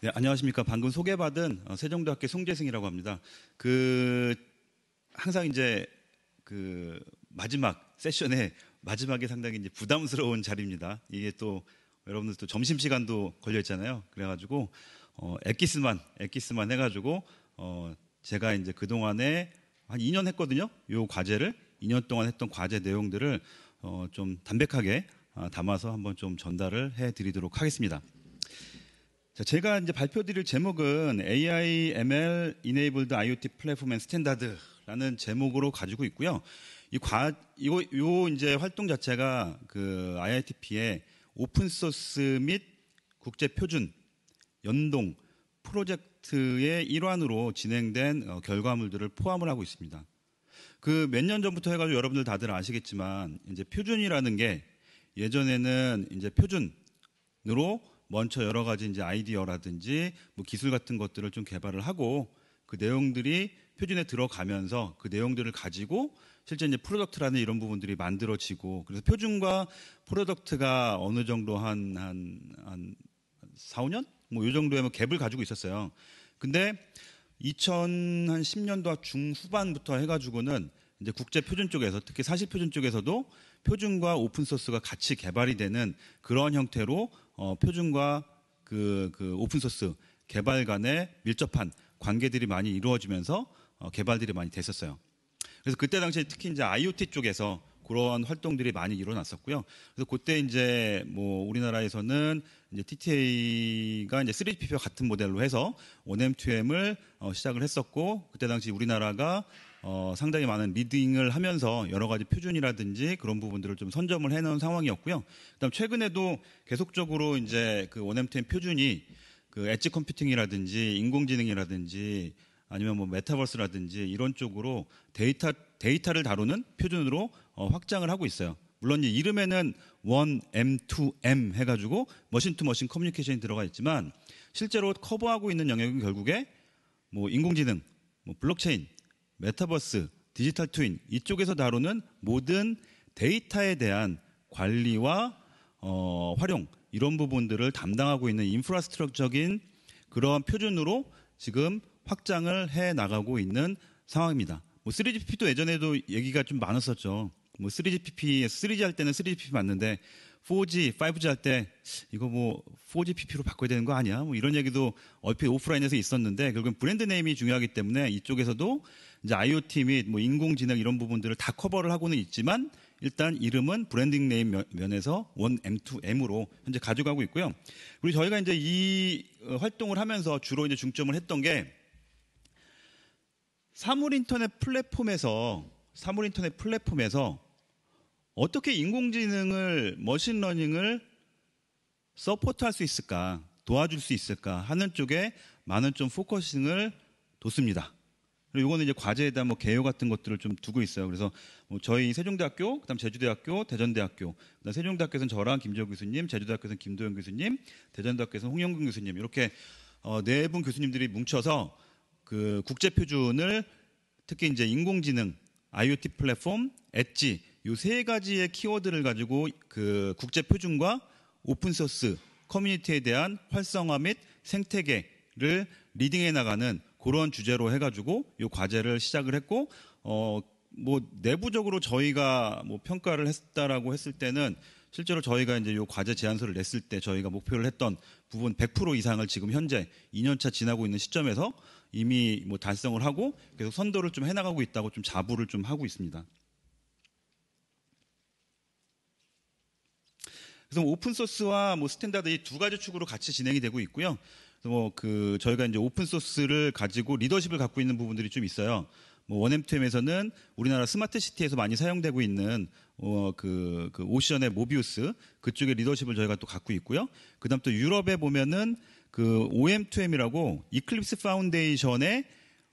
네, 안녕하십니까. 방금 소개받은 어, 세종대학교 송재승이라고 합니다. 그 항상 이제 그 마지막 세션에 마지막에 상당히 이제 부담스러운 자리입니다. 이게 또 여러분들 또 점심 시간도 걸려 있잖아요. 그래가지고 어, 엑기스만 엑기스만 해가지고 어, 제가 이제 그 동안에 한 2년 했거든요. 요 과제를 2년 동안 했던 과제 내용들을 어, 좀 담백하게 아, 담아서 한번 좀 전달을 해드리도록 하겠습니다. 제가 이제 발표드릴 제목은 AI, ML, Enabled IoT Platform and 플랫폼 앤 스탠다드라는 제목으로 가지고 있고요. 이 과, 이거, 요 이제 활동 자체가 그 IITP의 오픈소스 및 국제표준 연동 프로젝트의 일환으로 진행된 어, 결과물들을 포함을 하고 있습니다. 그 몇 년 전부터 해가지고 여러분들 다들 아시겠지만 이제 표준이라는 게 예전에는 이제 표준으로 먼저 여러 가지 이제 아이디어라든지 뭐 기술 같은 것들을 좀 개발을 하고 그 내용들이 표준에 들어가면서 그 내용들을 가지고 실제 이제 프로덕트라는 이런 부분들이 만들어지고 그래서 표준과 프로덕트가 어느 정도 한 한한 4, 5년 뭐 요 정도의 뭐 갭을 가지고 있었어요. 근데 2010년도 중후반부터 해가지고는 이제 국제 표준 쪽에서 특히 사실 표준 쪽에서도 표준과 오픈 소스가 같이 개발이 되는 그런 형태로 어, 표준과 그, 그 오픈소스 개발 간의 밀접한 관계들이 많이 이루어지면서 어, 개발들이 많이 됐었어요. 그래서 그때 당시에 특히 이제 IoT 쪽에서 그런 활동들이 많이 일어났었고요. 그래서 그때 이제 뭐 우리나라에서는 이제 TTA가 이제 3D표 같은 모델로 해서 1M2M을 어, 시작을 했었고 그때 당시 우리나라가 어, 상당히 많은 리딩을 하면서 여러 가지 표준이라든지 그런 부분들을 좀 선점을 해놓은 상황이었고요. 그다음 최근에도 계속적으로 이제 그 원엠템 표준이 그 엣지 컴퓨팅이라든지 인공지능이라든지 아니면 뭐 메타버스라든지 이런 쪽으로 데이터 데이터를 다루는 표준으로 어, 확장을 하고 있어요. 물론 이 이름에는 원 m 투 m 해가지고 머신 투 머신 커뮤니케이션이 들어가 있지만 실제로 커버하고 있는 영역은 결국에 뭐 인공지능, 뭐 블록체인 메타버스, 디지털 트윈 이쪽에서 다루는 모든 데이터에 대한 관리와 어, 활용 이런 부분들을 담당하고 있는 인프라스트럭적인 그런 표준으로 지금 확장을 해 나가고 있는 상황입니다. 뭐 3GPP도 예전에도 얘기가 좀 많았었죠. 뭐 3GPP, 3G 할 때는 3GPP 맞는데 4G, 5G 할 때 이거 뭐 4GPP로 바꿔야 되는 거 아니야? 뭐 이런 얘기도 얼핏 오프라인에서 있었는데 결국은 브랜드 네임이 중요하기 때문에 이쪽에서도 이제 IoT 및 뭐 인공지능 이런 부분들을 다 커버를 하고는 있지만 일단 이름은 브랜딩 네임 면에서 원 m 2 m 으로 현재 가져가고 있고요. 그리고 저희가 이제 이 어, 활동을 하면서 주로 이제 중점을 했던 게 사물 인터넷 플랫폼에서 사물 인터넷 플랫폼에서 어떻게 인공지능을 머신러닝을 서포트할 수 있을까 도와줄 수 있을까 하는 쪽에 많은 좀 포커싱을 뒀습니다. 요거는 이제 과제에다 뭐 개요 같은 것들을 좀 두고 있어요. 그래서 뭐 저희 세종대학교, 그다음 제주대학교, 대전대학교, 그다음 세종대학교에서는 저랑 김재호 교수님, 제주대학교에서는 김도영 교수님, 대전대학교에서는 홍영근 교수님 이렇게 어, 네분 교수님들이 뭉쳐서 그 국제 표준을 특히 이제 인공지능, IoT 플랫폼, 엣지 요세 가지의 키워드를 가지고 그 국제 표준과 오픈 소스 커뮤니티에 대한 활성화 및 생태계를 리딩해 나가는 그런 주제로 해가지고 이 과제를 시작을 했고 어뭐 내부적으로 저희가 뭐 평가를 했다라고 했을 때는 실제로 저희가 이제 요 과제 제안서를 냈을 때 저희가 목표를 했던 부분 100% 이상을 지금 현재 2년차 지나고 있는 시점에서 이미 뭐 달성을 하고 계속 선도를 좀 해나가고 있다고 좀 자부를 좀 하고 있습니다. 그래서 뭐 오픈소스와 뭐 스탠다드 이 두 가지 축으로 같이 진행이 되고 있고요. 뭐그 저희가 이제 오픈 소스를 가지고 리더십을 갖고 있는 부분들이 좀 있어요. 뭐원 m 2엠에서는 우리나라 스마트 시티에서 많이 사용되고 있는 어그 그 오션의 모비우스 그쪽의 리더십을 저희가 또 갖고 있고요. 그다음 또 유럽에 보면은 그 OM2M이라고 이클립스 파운데이션의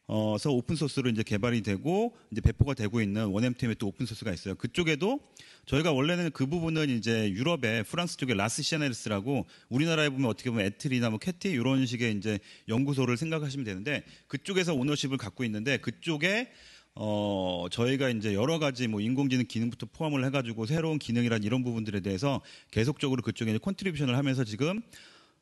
어서 오픈 소스로 이제 개발이 되고 이제 배포가 되고 있는 원엠팀의 또 오픈 소스가 있어요. 그쪽에도 저희가 원래는 그 부분은 이제 유럽의 프랑스 쪽에 라스 시아네르스라고 우리나라에 보면 어떻게 보면 에트리나 뭐 캐티 이런 식의 이제 연구소를 생각하시면 되는데 그쪽에서 오너십을 갖고 있는데 그쪽에 어, 저희가 이제 여러 가지 뭐 인공지능 기능부터 포함을 해가지고 새로운 기능이란 이런 부분들에 대해서 계속적으로 그쪽에 이제 컨트리뷰션을 하면서 지금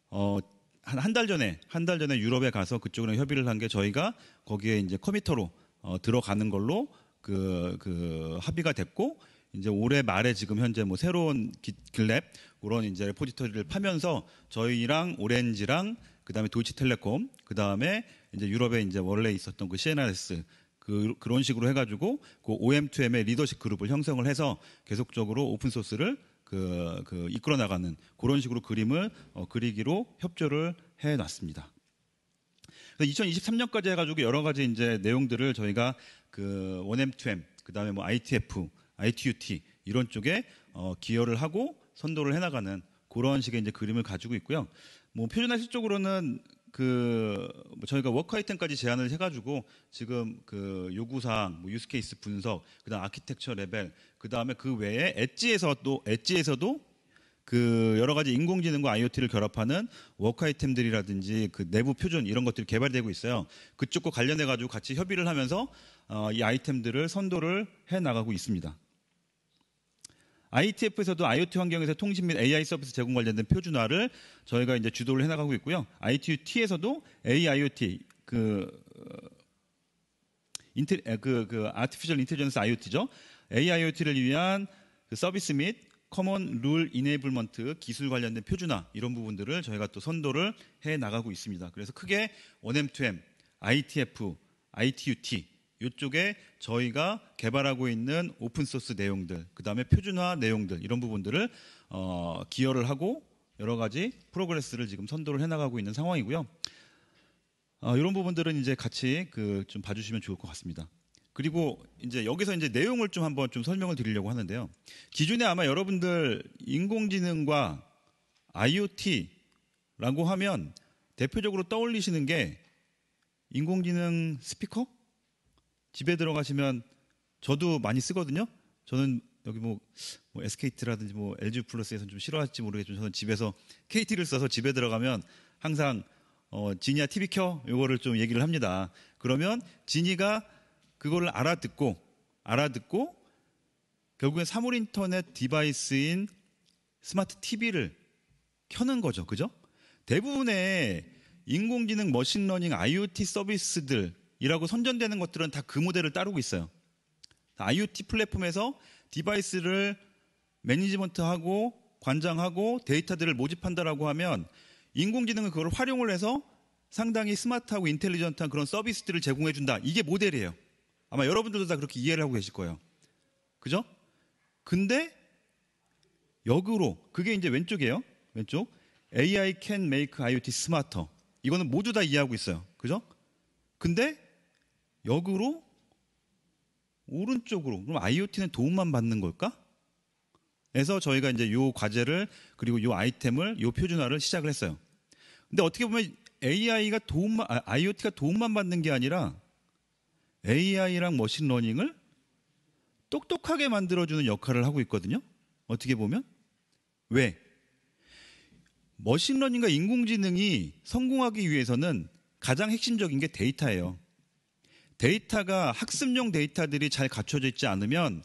어, 한한달 전에 한 달 전에 유럽에 가서 그쪽으로 협의를 한 게 저희가 거기에 이제 커미터로 어, 들어가는 걸로 그, 그 합의가 됐고 이제 올해 말에 지금 현재 뭐 새로운 길랩 그런 이제 포지터리를 파면서 저희랑 오렌지랑 그다음에 도이치텔레콤 그다음에 이제 유럽에 이제 원래 있었던 그 CNRS 그, 그런 식으로 해가지고 그 OM2M의 리더십 그룹을 형성을 해서 계속적으로 오픈 소스를 그, 그 이끌어 나가는 그런 식으로 그림을 어, 그리기로 협조를 해 놨습니다. 2023년까지 해가지고 여러 가지 이제 내용들을 저희가 그 1M2M, 그 다음에 뭐 ITF, ITUT 이런 쪽에 어, 기여를 하고 선도를 해나가는 그런 식의 이제 그림을 가지고 있고요. 뭐 표준화 실적으로는 그 뭐 저희가 워크 아이템까지 제안을 해가지고 지금 그 요구사항, 뭐 유스케이스 분석, 그다음 아키텍처 레벨, 그 다음에 그 외에 엣지에서 또 엣지에서도 그 여러 가지 인공지능과 IoT를 결합하는 워크 아이템들이라든지 그 내부 표준 이런 것들이 개발되고 있어요. 그쪽과 관련해 가지고 같이 협의를 하면서 어, 이 아이템들을 선도를 해 나가고 있습니다. ITF에서도 IoT 환경에서 통신 및 AI 서비스 제공 관련된 표준화를 저희가 이제 주도를 해나가고 있고요. ITUT에서도 AIoT 그 어, 인테 그, 그 아티피셜 인텔리전스 IoT죠. AIoT를 위한 그 서비스 및 커먼 룰 이네이블먼트 기술 관련된 표준화 이런 부분들을 저희가 또 선도를 해 나가고 있습니다. 그래서 크게 1M2M, ITF, ITUT 이쪽에 저희가 개발하고 있는 오픈소스 내용들, 그 다음에 표준화 내용들, 이런 부분들을 어, 기여를 하고 여러 가지 프로그레스를 지금 선도를 해나가고 있는 상황이고요. 어, 이런 부분들은 이제 같이 그좀 봐주시면 좋을 것 같습니다. 그리고 이제 여기서 이제 내용을 좀 한번 좀 설명을 드리려고 하는데요. 기존에 아마 여러분들 인공지능과 IoT라고 하면 대표적으로 떠올리시는 게 인공지능 스피커? 집에 들어가시면 저도 많이 쓰거든요. 저는 여기 뭐, 뭐 SKT라든지 뭐 LG 플러스에서좀 싫어할지 모르겠지만 저는 집에서 KT를 써서 집에 들어가면 항상 어, 지니야 TV 켜 요거를 좀 얘기를 합니다. 그러면 지니가 그걸 알아듣고 알아듣고 결국엔 사물 인터넷 디바이스인 스마트 TV를 켜는 거죠. 그죠? 대부분의 인공지능 머신러닝 IoT 서비스들 이라고 선전되는 것들은 다 그 모델을 따르고 있어요. IoT 플랫폼에서 디바이스를 매니지먼트하고 관장하고 데이터들을 모집한다라고 하면 인공지능은 그걸 활용을 해서 상당히 스마트하고 인텔리전트한 그런 서비스들을 제공해 준다. 이게 모델이에요. 아마 여러분들도 다 그렇게 이해를 하고 계실 거예요. 그죠? 근데 역으로 그게 이제 왼쪽이에요. 왼쪽. AI can make IoT smarter. 이거는 모두 다 이해하고 있어요. 그죠? 근데 역으로 오른쪽으로 그럼 IoT는 도움만 받는 걸까? 그래서 저희가 이제 요 과제를 그리고 요 아이템을 요 표준화를 시작을 했어요. 근데 어떻게 보면 AI가 도움 아, IoT가 도움만 받는 게 아니라 AI랑 머신러닝을 똑똑하게 만들어주는 역할을 하고 있거든요. 어떻게 보면 왜 머신러닝과 인공지능이 성공하기 위해서는 가장 핵심적인 게 데이터예요. 데이터가 학습용 데이터들이 잘 갖춰져 있지 않으면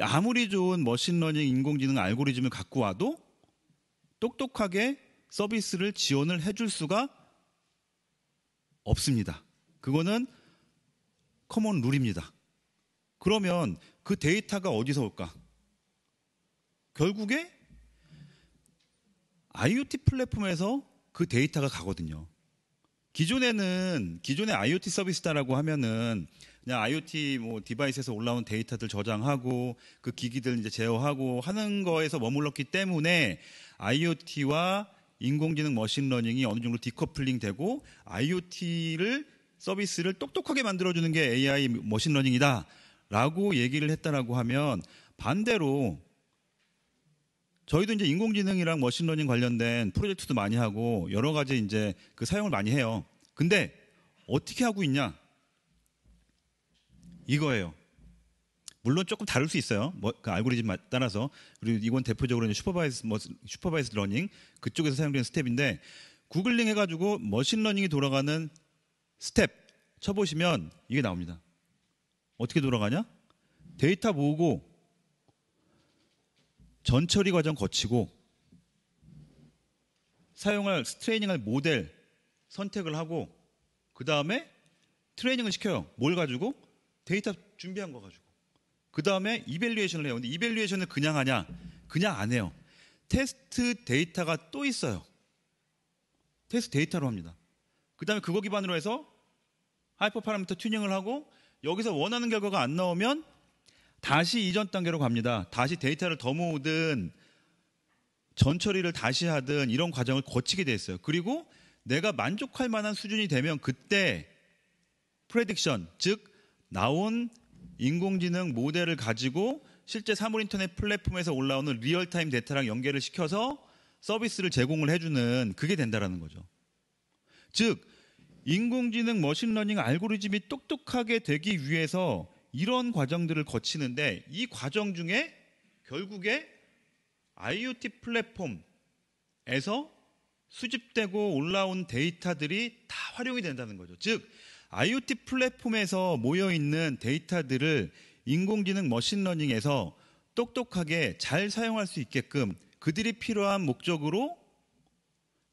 아무리 좋은 머신러닝 인공지능 알고리즘을 갖고 와도 똑똑하게 서비스를 지원을 해줄 수가 없습니다. 그거는 커먼 룰입니다. 그러면 그 데이터가 어디서 올까? 결국에 IoT 플랫폼에서 그 데이터가 가거든요. 기존에는 기존의 IoT 서비스다라고 하면은 그냥 IoT 뭐 디바이스에서 올라온 데이터들 저장하고 그 기기들 이제 제어하고 하는 거에서 머물렀기 때문에 IoT와 인공지능 머신러닝이 어느 정도 디커플링되고 IoT를 서비스를 똑똑하게 만들어주는 게 AI 머신러닝이다라고 얘기를 했다라고 하면 반대로 저희도 이제 인공지능이랑 머신러닝 관련된 프로젝트도 많이 하고 여러 가지 이제 그 사용을 많이 해요. 근데 어떻게 하고 있냐? 이거예요. 물론 조금 다를 수 있어요. 뭐, 그 알고리즘 따라서. 그리고 이건 대표적으로 는 슈퍼바이스, 뭐, 슈퍼바이스 러닝 그쪽에서 사용되는 스텝인데 구글링 해가지고 머신러닝이 돌아가는 스텝 쳐보시면 이게 나옵니다. 어떻게 돌아가냐? 데이터 모으고 전처리 과정 거치고 사용할 트레이닝할 모델 선택을 하고 그 다음에 트레이닝을 시켜요. 뭘 가지고? 데이터 준비한 거 가지고. 그 다음에 이벨리에이션을 해요. 근데 이벨리에이션을 그냥 하냐? 그냥 안 해요. 테스트 데이터가 또 있어요. 테스트 데이터로 합니다. 그 다음에 그거 기반으로 해서 하이퍼 파라미터 튜닝을 하고 여기서 원하는 결과가 안 나오면 다시 이전 단계로 갑니다. 다시 데이터를 더 모으든 전처리를 다시 하든 이런 과정을 거치게 됐어요. 그리고 내가 만족할 만한 수준이 되면 그때 프레딕션, 즉 나온 인공지능 모델을 가지고 실제 사물인터넷 플랫폼에서 올라오는 리얼타임 데이터랑 연계를 시켜서 서비스를 제공을 해주는 그게 된다라는 거죠. 즉 인공지능 머신러닝 알고리즘이 똑똑하게 되기 위해서 이런 과정들을 거치는데 이 과정 중에 결국에 IoT 플랫폼에서 수집되고 올라온 데이터들이 다 활용이 된다는 거죠. 즉, IoT 플랫폼에서 모여있는 데이터들을 인공지능 머신러닝에서 똑똑하게 잘 사용할 수 있게끔 그들이 필요한 목적으로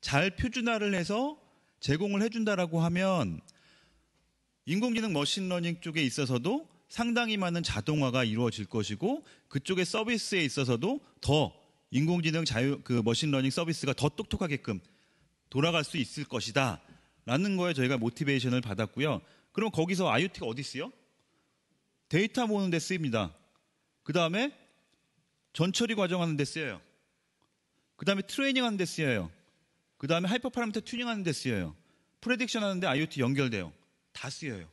잘 표준화를 해서 제공을 해준다라고 하면 인공지능 머신러닝 쪽에 있어서도 상당히 많은 자동화가 이루어질 것이고 그쪽의 서비스에 있어서도 더 인공지능 자유 그 머신러닝 서비스가 더 똑똑하게끔 돌아갈 수 있을 것이다. 라는 거에 저희가 모티베이션을 받았고요. 그럼 거기서 IoT가 어디 쓰요? 데이터 모으는 데 쓰입니다. 그 다음에 전처리 과정하는 데 쓰여요. 그 다음에 트레이닝 하는 데 쓰여요. 그 다음에 하이퍼 파라미터 튜닝 하는 데 쓰여요. 프레딕션 하는데 IoT 연결돼요. 다 쓰여요.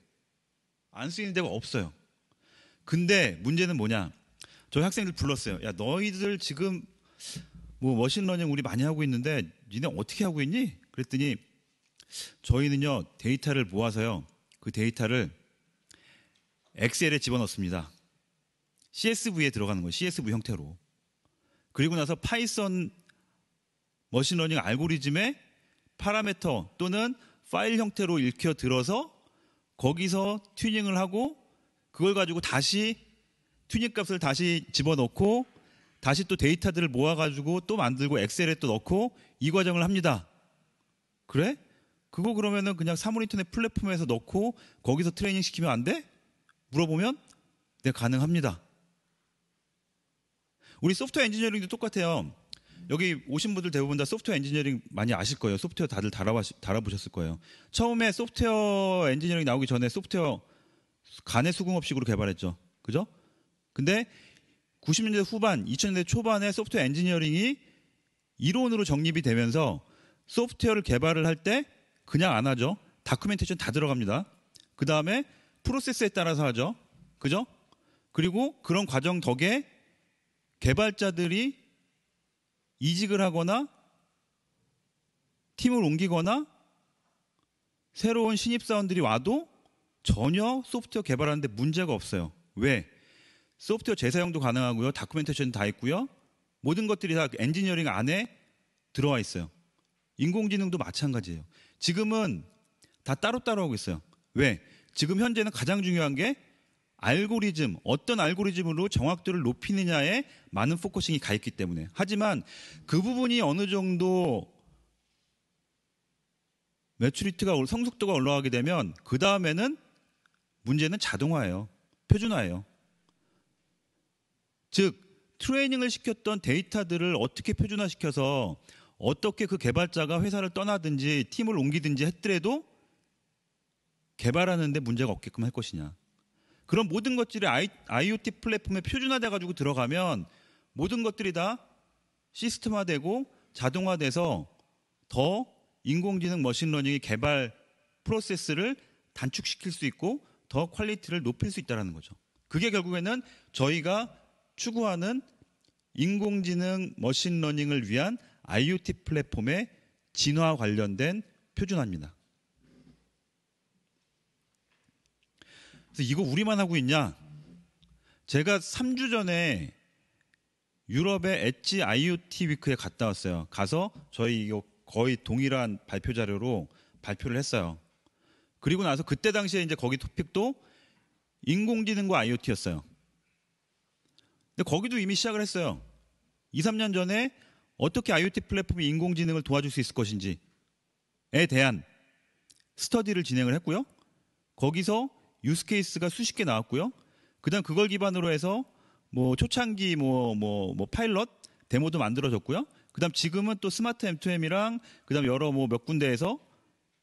안 쓰이는 데가 없어요. 근데 문제는 뭐냐? 저희 학생들 불렀어요. 야, 너희들 지금 뭐 머신러닝 우리 많이 하고 있는데 니네 어떻게 하고 있니? 그랬더니 저희는요 데이터를 모아서요 그 데이터를 엑셀에 집어넣습니다. CSV에 들어가는 거예요. CSV 형태로. 그리고 나서 파이썬 머신러닝 알고리즘의 파라메터 또는 파일 형태로 읽혀 들어서 거기서 튜닝을 하고 그걸 가지고 다시 튜닝 값을 다시 집어넣고 다시 또 데이터들을 모아가지고 또 만들고 엑셀에 또 넣고 이 과정을 합니다. 그래? 그거 그러면은 그냥 사물인터넷 플랫폼에서 넣고 거기서 트레이닝 시키면 안 돼? 물어보면 네 가능합니다. 우리 소프트웨어 엔지니어링도 똑같아요. 여기 오신 분들 대부분 다 소프트웨어 엔지니어링 많이 아실 거예요. 소프트웨어 다들 달아보셨을 거예요. 처음에 소프트웨어 엔지니어링 나오기 전에 소프트웨어 간의 수긍업식으로 개발했죠. 그죠? 근데 90년대 후반, 2000년대 초반에 소프트웨어 엔지니어링이 이론으로 정립이 되면서 소프트웨어를 개발을 할 때 그냥 안 하죠. 다큐멘테이션 다 들어갑니다. 그 다음에 프로세스에 따라서 하죠. 그죠? 그리고 그런 과정 덕에 개발자들이 이직을 하거나 팀을 옮기거나 새로운 신입사원들이 와도 전혀 소프트웨어 개발하는데 문제가 없어요. 왜? 소프트웨어 재사용도 가능하고요. 다큐멘테이션 다 있고요. 모든 것들이 다 엔지니어링 안에 들어와 있어요. 인공지능도 마찬가지예요. 지금은 다 따로따로 하고 있어요. 왜? 지금 현재는 가장 중요한 게 알고리즘, 어떤 알고리즘으로 정확도를 높이느냐에 많은 포커싱이 가 있기 때문에. 하지만 그 부분이 어느 정도 매추리트가 성숙도가 올라가게 되면 그 다음에는 문제는 자동화예요. 표준화예요. 즉 트레이닝을 시켰던 데이터들을 어떻게 표준화시켜서 어떻게 그 개발자가 회사를 떠나든지 팀을 옮기든지 했더라도 개발하는데 문제가 없게끔 할 것이냐. 그런 모든 것들이 아이, IoT 플랫폼에 표준화돼 가지고 들어가면 모든 것들이 다 시스템화되고 자동화돼서 더 인공지능 머신러닝의 개발 프로세스를 단축시킬 수 있고 더 퀄리티를 높일 수 있다는 거죠. 그게 결국에는 저희가 추구하는 인공지능 머신러닝을 위한 IoT 플랫폼의 진화 관련된 표준화입니다. 그래서 이거 우리만 하고 있냐? 제가 3주 전에 유럽의 엣지 IoT 위크에 갔다 왔어요. 가서 저희 이거 거의 동일한 발표 자료로 발표를 했어요. 그리고 나서 그때 당시에 이제 거기 토픽도 인공지능과 IoT였어요. 근데 거기도 이미 시작을 했어요. 2, 3년 전에 어떻게 IoT 플랫폼이 인공지능을 도와줄 수 있을 것인지에 대한 스터디를 진행을 했고요. 거기서 유스 케이스가 수십 개 나왔고요. 그다음 그걸 기반으로 해서 뭐 초창기 뭐 뭐뭐 뭐, 뭐 파일럿 데모도 만들어졌고요. 그다음 지금은 또 스마트 M2M이랑 그다음 여러 뭐 몇 군데에서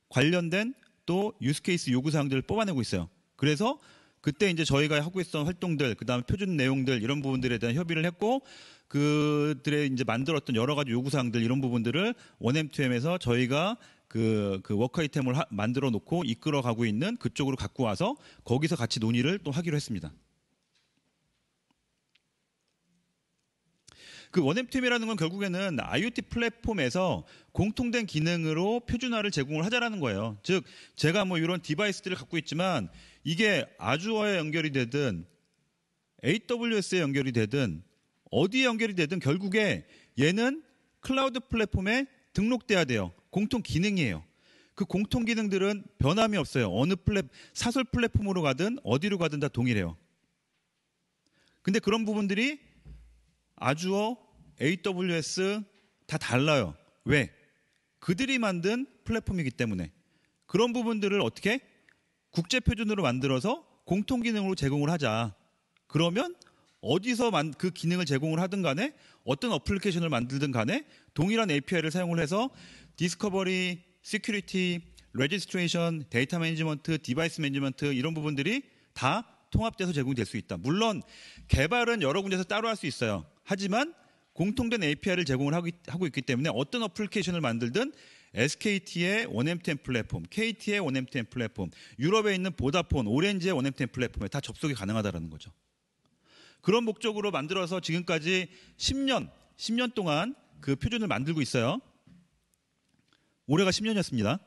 관련된 또 유스케이스 요구사항들을 뽑아내고 있어요. 그래서 그때 이제 저희가 하고 있었던 활동들, 그 다음에 표준 내용들, 이런 부분들에 대한 협의를 했고, 그들의 이제 만들었던 여러 가지 요구사항들, 이런 부분들을 원엠투엠에서 저희가 그, 그 워크 아이템을 하, 만들어 놓고 이끌어 가고 있는 그쪽으로 갖고 와서 거기서 같이 논의를 또 하기로 했습니다. 그 원앱팀이라는 건 결국에는 IoT 플랫폼에서 공통된 기능으로 표준화를 제공을 하자라는 거예요. 즉 제가 뭐 이런 디바이스들을 갖고 있지만 이게 아주어에 연결이 되든 AWS에 연결이 되든 어디에 연결이 되든 결국에 얘는 클라우드 플랫폼에 등록돼야 돼요. 공통 기능이에요. 그 공통 기능들은 변함이 없어요. 어느 플랫 사설 플랫폼으로 가든 어디로 가든 다 동일해요. 근데 그런 부분들이 아주어, AWS 다 달라요. 왜? 그들이 만든 플랫폼이기 때문에 그런 부분들을 어떻게 국제 표준으로 만들어서 공통 기능으로 제공을 하자. 그러면 어디서 그 기능을 제공을 하든 간에 어떤 어플리케이션을 만들든 간에 동일한 API를 사용을 해서 디스커버리, 시큐리티, 레지스트레이션, 데이터 매니지먼트, 디바이스 매니지먼트 이런 부분들이 다 통합돼서 제공될 수 있다. 물론 개발은 여러 군데서 따로 할 수 있어요. 하지만 공통된 API를 제공을 하고 있기 때문에 어떤 어플리케이션을 만들든 SKT의 m 엠템 플랫폼, KT의 m 엠템 플랫폼, 유럽에 있는 보다폰, 오렌지의 m 엠템 플랫폼에 다 접속이 가능하다는 거죠. 그런 목적으로 만들어서 지금까지 10년, 10년 동안 그 표준을 만들고 있어요. 올해가 10년이었습니다.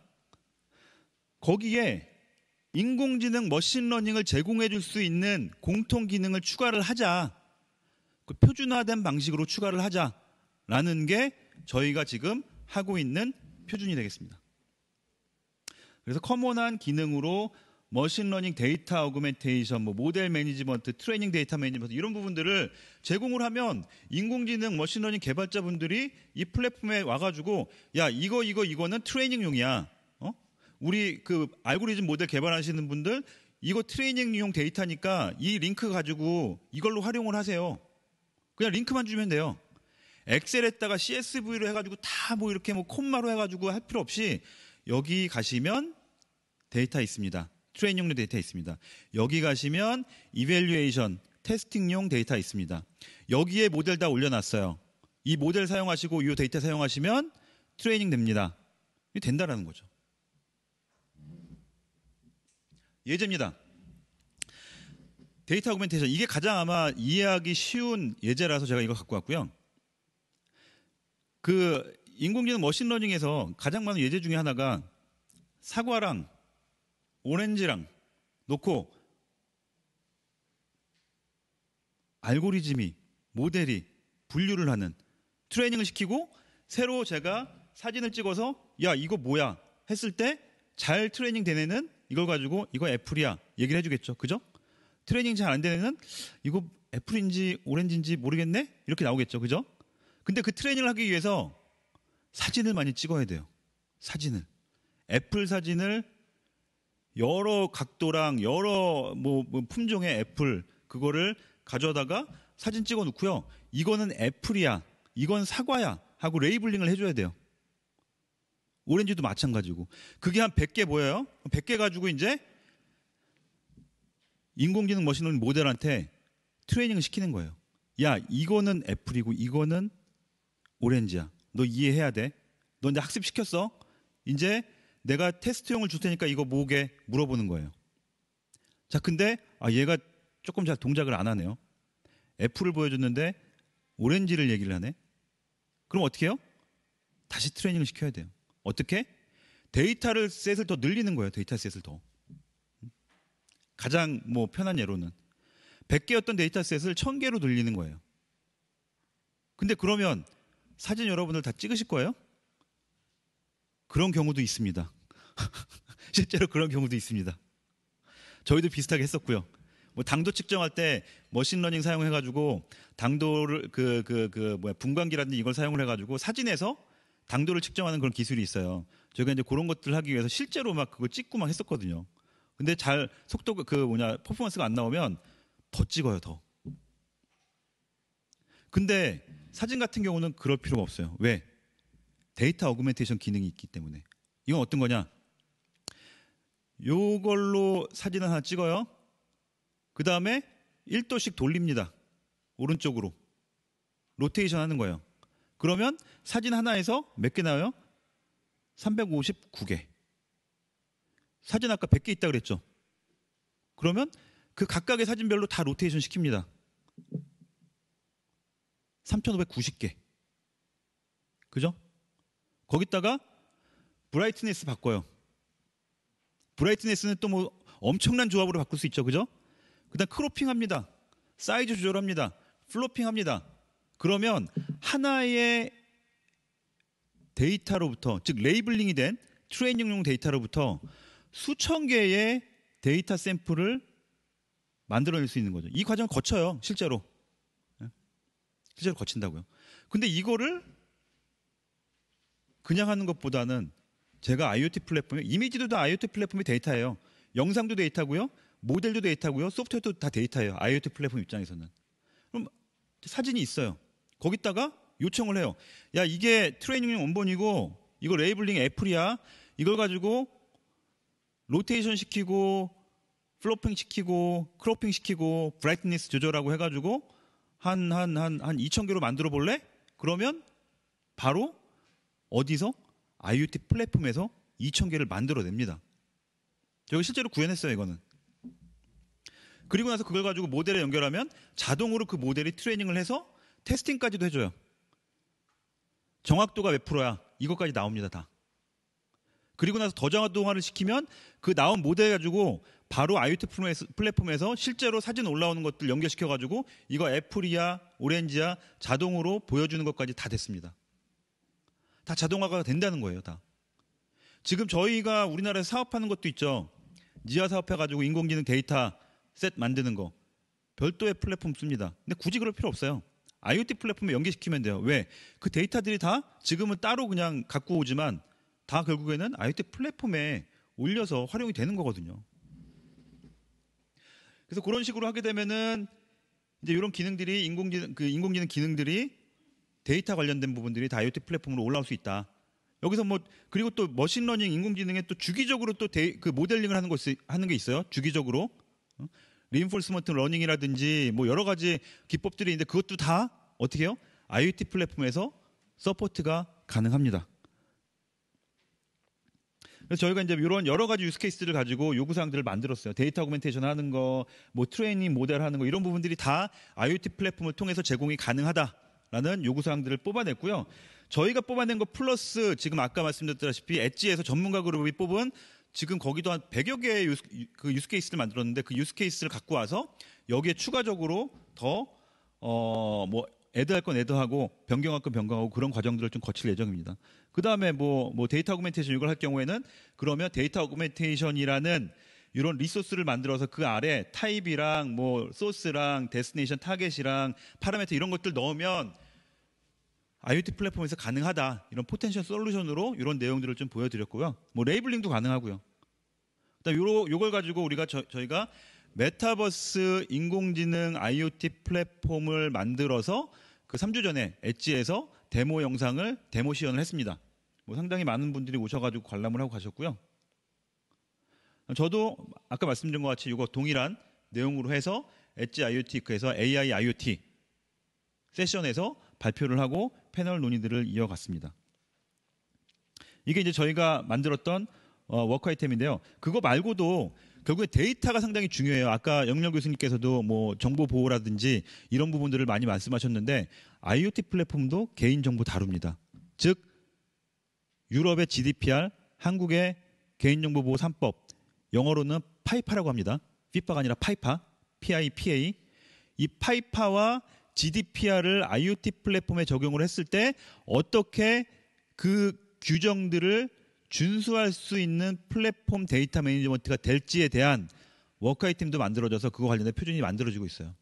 거기에 인공지능 머신러닝을 제공해 줄 수 있는 공통 기능을 추가를 하자. 그 표준화된 방식으로 추가를 하자라는 게 저희가 지금 하고 있는 표준이 되겠습니다. 그래서 커먼한 기능으로 머신러닝 데이터 어그멘테이션, 뭐 모델 매니지먼트, 트레이닝 데이터 매니지먼트 이런 부분들을 제공을 하면 인공지능 머신러닝 개발자분들이 이 플랫폼에 와가지고 야 이거 이거 이거는 트레이닝용이야. 어? 우리 그 알고리즘 모델 개발하시는 분들 이거 트레이닝용 데이터니까 이 링크 가지고 이걸로 활용을 하세요. 그냥 링크만 주면 돼요. 엑셀에다가 CSV로 해가지고 다 뭐 이렇게 뭐 콤마로 해가지고 할 필요 없이 여기 가시면 데이터 있습니다. 트레이닝용 데이터 있습니다. 여기 가시면 이벨류에이션 테스팅용 데이터 있습니다. 여기에 모델 다 올려놨어요. 이 모델 사용하시고 이 데이터 사용하시면 트레이닝 됩니다. 된다라는 거죠. 예제입니다. 데이터 아그멘테이션 이게 가장 아마 이해하기 쉬운 예제라서 제가 이걸 갖고 왔고요. 그 인공지능 머신러닝에서 가장 많은 예제 중에 하나가 사과랑 오렌지랑 놓고 알고리즘이 모델이 분류를 하는 트레이닝을 시키고 새로 제가 사진을 찍어서 야 이거 뭐야 했을 때 잘 트레이닝 되네는 이걸 가지고 이거 애플이야 얘기를 해주겠죠 그죠 트레이닝 잘 안 되는 이거 애플인지 오렌지인지 모르겠네? 이렇게 나오겠죠. 그죠? 근데 그 트레이닝을 하기 위해서 사진을 많이 찍어야 돼요. 사진을. 애플 사진을 여러 각도랑 여러 뭐, 뭐 품종의 애플 그거를 가져다가 사진 찍어 놓고요. 이거는 애플이야. 이건 사과야. 하고 레이블링을 해줘야 돼요. 오렌지도 마찬가지고. 그게 한 100개 보여요? 100개 가지고 이제 인공지능 머신러 모델한테 트레이닝을 시키는 거예요. 야, 이거는 애플이고 이거는 오렌지야. 너 이해해야 돼. 너 이제 학습시켰어? 이제 내가 테스트용을 줄 테니까 이거 뭐게 물어보는 거예요. 자, 근데 아 얘가 조금 잘 동작을 안 하네요. 애플을 보여줬는데 오렌지를 얘기를 하네. 그럼 어떻게 해요? 다시 트레이닝을 시켜야 돼요. 어떻게? 데이터를 셋을 더 늘리는 거예요. 데이터 셋을 더. 가장 뭐 편한 예로는 100개였던 데이터셋을 1000개로 늘리는 거예요. 근데 그러면 사진 여러분들 다 찍으실 거예요? 그런 경우도 있습니다. 실제로 그런 경우도 있습니다. 저희도 비슷하게 했었고요. 뭐 당도 측정할 때 머신러닝 사용해가지고 당도를 그 그그 그, 그 뭐야 분광기라든지 이걸 사용을 해가지고 사진에서 당도를 측정하는 그런 기술이 있어요. 저희가 이제 그런 것들 을 하기 위해서 실제로 막그거 찍고 막 했었거든요. 근데 잘 속도가 그 뭐냐 퍼포먼스가 안 나오면 더 찍어요 더. 근데 사진 같은 경우는 그럴 필요가 없어요. 왜? 데이터 어그멘테이션 기능이 있기 때문에. 이건 어떤 거냐? 요걸로 사진을 하나 찍어요. 그 다음에 1도씩 돌립니다. 오른쪽으로. 로테이션 하는 거예요. 그러면 사진 하나에서 몇 개 나와요? 359개. 사진 아까 100개 있다 그랬죠. 그러면 그 각각의 사진별로 다 로테이션 시킵니다. 3,590개. 그죠? 거기다가 브라이트니스 바꿔요. 브라이트니스는 또 뭐 엄청난 조합으로 바꿀 수 있죠. 그죠? 그다음 크로핑 합니다. 사이즈 조절합니다. 플로핑 합니다. 그러면 하나의 데이터로부터 즉 레이블링이 된 트레이닝용 데이터로부터 수천 개의 데이터 샘플을 만들어낼 수 있는 거죠. 이 과정을 거쳐요, 실제로. 예? 실제로 거친다고요. 근데 이거를 그냥 하는 것보다는 제가 IoT 플랫폼에 이미지도 다 IoT 플랫폼이 데이터예요. 영상도 데이터고요. 모델도 데이터고요. 소프트웨어도 다 데이터예요. IoT 플랫폼 입장에서는. 그럼 사진이 있어요. 거기다가 요청을 해요. 야, 이게 트레이닝용 원본이고 이거 레이블링 애플이야. 이걸 가지고 로테이션 시키고 플로핑 시키고 크로핑 시키고 브라이트니스 조절하고 해가지고 한 한 한 한 2천 개로 만들어 볼래? 그러면 바로 어디서 IoT 플랫폼에서 2 0 0 0 개를 만들어냅니다. 저기 실제로 구현했어요 이거는. 그리고 나서 그걸 가지고 모델에 연결하면 자동으로 그 모델이 트레이닝을 해서 테스팅까지도 해줘요. 정확도가 몇 프로야? 이것까지 나옵니다 다. 그리고 나서 더장동화를 시키면 그 나온 모델 가지고 바로 IoT 플랫폼에서, 실제로 사진 올라오는 것들 연결시켜 가지고 이거 애플이야, 오렌지야 자동으로 보여주는 것까지 다 됐습니다. 다 자동화가 된다는 거예요, 다. 지금 저희가 우리나라에서 사업하는 것도 있죠. 니아 사업해 가지고 인공지능 데이터 셋 만드는 거. 별도의 플랫폼 씁니다. 근데 굳이 그럴 필요 없어요. IoT 플랫폼에 연계시키면 돼요. 왜? 그 데이터들이 다 지금은 따로 그냥 갖고 오지만 다 결국에는 IoT 플랫폼에 올려서 활용이 되는 거거든요. 그래서 그런 식으로 하게 되면은 이제 이런 기능들이 인공지능 그 인공지능 기능들이 데이터 관련된 부분들이 다 IoT 플랫폼으로 올라올 수 있다. 여기서 뭐 그리고 또 머신러닝 인공지능에 또 주기적으로 또그 모델링을 하는 거 하는 게 있어요. 주기적으로 어? 리인폴스먼트 러닝이라든지 뭐 여러 가지 기법들이 있는데 그것도 다 어떻게 해요? IoT 플랫폼에서 서포트가 가능합니다. 그래서 저희가 이제 이런 여러 가지 유스케이스를 가지고 요구사항들을 만들었어요. 데이터 오멘테이션 하는 거, 뭐 트레이닝 모델 하는 거 이런 부분들이 다 IoT 플랫폼을 통해서 제공이 가능하다라는 요구사항들을 뽑아냈고요. 저희가 뽑아낸 거 플러스 지금 아까 말씀드렸다시피 엣지에서 전문가 그룹이 뽑은 지금 거기도 한 100여 개의 유스, 그 유스케이스를 만들었는데 그 유스케이스를 갖고 와서 여기에 추가적으로 더, 어, 뭐, 애드할 건 애드하고 변경할 건 변경하고 그런 과정들을 좀 거칠 예정입니다. 그 다음에 뭐, 뭐 데이터 어그멘테이션 이걸 할 경우에는 그러면 데이터 어그멘테이션이라는 이런 리소스를 만들어서 그 아래 타입이랑 뭐 소스랑 데스티네이션 타겟이랑 파라메터 이런 것들 넣으면 IoT 플랫폼에서 가능하다 이런 포텐셜 솔루션으로 이런 내용들을 좀 보여드렸고요. 뭐 레이블링도 가능하고요. 그다음 요로 요걸 가지고 우리가 저, 저희가 메타버스 인공지능 IoT 플랫폼을 만들어서 그 3주 전에 엣지에서 데모 영상을 데모 시연을 했습니다. 뭐 상당히 많은 분들이 오셔가지고 관람을 하고 가셨고요. 저도 아까 말씀드린 것 같이 이거 동일한 내용으로 해서 엣지 IoT에서 AI IoT 세션에서 발표를 하고 패널 논의들을 이어갔습니다. 이게 이제 저희가 만들었던 어, 워크 아이템인데요. 그거 말고도 결국에 데이터가 상당히 중요해요. 아까 영렬 교수님께서도 뭐 정보 보호라든지 이런 부분들을 많이 말씀하셨는데 IoT 플랫폼도 개인정보 다룹니다. 즉, 유럽의 GDPR, 한국의 개인정보보호 3법, 영어로는 파이파라고 합니다. 피파가 아니라 파이파, PIPA. 이 파이파와 GDPR을 IoT 플랫폼에 적용을 했을 때 어떻게 그 규정들을 준수할 수 있는 플랫폼 데이터 매니지먼트가 될지에 대한 워크아이 팀도 만들어져서 그거 관련된 표준이 만들어지고 있어요.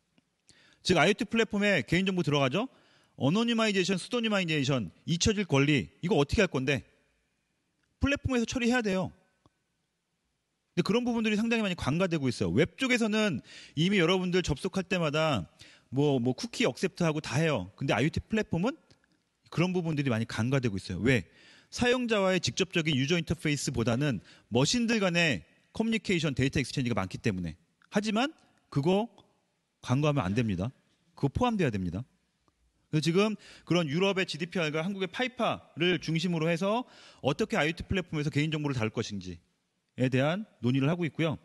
즉 IoT 플랫폼에 개인정보 들어가죠? 어노니마이제이션, 수도니마이제이션, 잊혀질 권리 이거 어떻게 할 건데 플랫폼에서 처리해야 돼요. 근데 그런 부분들이 상당히 많이 관가되고 있어요. 웹 쪽에서는 이미 여러분들 접속할 때마다 뭐, 뭐 쿠키 억셉트하고 다 해요. 근데 IoT 플랫폼은 그런 부분들이 많이 간과되고 있어요. 왜? 사용자와의 직접적인 유저 인터페이스보다는 머신들 간의 커뮤니케이션 데이터 익스체인지가 많기 때문에. 하지만 그거 간과하면 안 됩니다. 그거 포함돼야 됩니다. 그 지금 그런 유럽의 GDPR과 한국의 파이파를 중심으로 해서 어떻게 IoT 플랫폼에서 개인정보를 다룰 것인지에 대한 논의를 하고 있고요.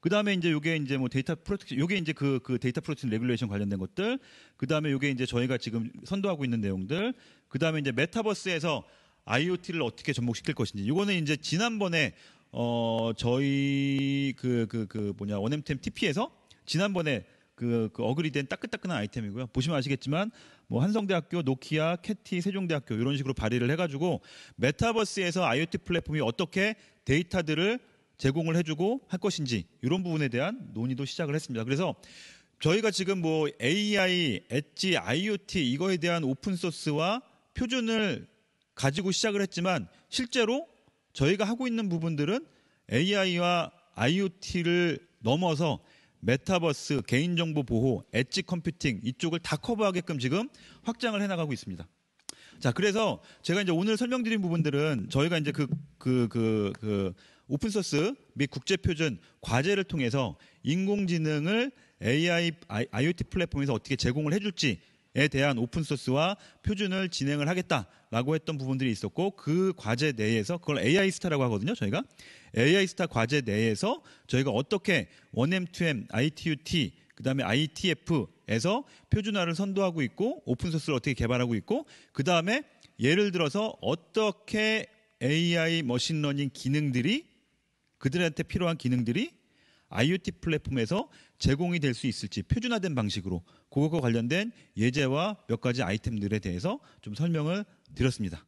그 다음에 이제 요게 이제 뭐 데이터 프로텍션, 요게 이제 그, 그 데이터 프로텍션 레귤레이션 관련된 것들, 그 다음에 요게 이제 저희가 지금 선도하고 있는 내용들, 그 다음에 이제 메타버스에서 IoT를 어떻게 접목시킬 것인지, 요거는 이제 지난번에 어, 저희 그, 그, 그 뭐냐, 원엠템 TP에서 지난번에 그, 그 어글이 된 따끈따끈한 아이템이고요. 보시면 아시겠지만 뭐 한성대학교, 노키아, 캐티, 세종대학교 이런 식으로 발의를 해가지고 메타버스에서 IoT 플랫폼이 어떻게 데이터들을 제공을 해주고 할 것인지 이런 부분에 대한 논의도 시작을 했습니다. 그래서 저희가 지금 뭐 AI, 엣지, IoT 이거에 대한 오픈 소스와 표준을 가지고 시작을 했지만 실제로 저희가 하고 있는 부분들은 AI와 IoT를 넘어서 메타버스, 개인정보 보호, 엣지 컴퓨팅 이쪽을 다 커버하게끔 지금 확장을 해나가고 있습니다. 자, 그래서 제가 이제 오늘 설명드린 부분들은 저희가 이제 그, 그, 그, 그 오픈소스 및 국제표준 과제를 통해서 인공지능을 AI, IoT 플랫폼에서 어떻게 제공을 해줄지 에 대한 오픈소스와 표준을 진행을 하겠다라고 했던 부분들이 있었고 그 과제 내에서 그걸 AI 스타라고 하거든요. 저희가 AI 스타 과제 내에서 저희가 어떻게 1M2M, ITUT 그다음에 ITF에서 표준화를 선도하고 있고 오픈소스를 어떻게 개발하고 있고 그다음에 예를 들어서 어떻게 AI 머신러닝 기능들이 그들한테 필요한 기능들이 IoT 플랫폼에서 제공이 될 수 있을지 표준화된 방식으로 그것과 관련된 예제와 몇 가지 아이템들에 대해서 좀 설명을 드렸습니다.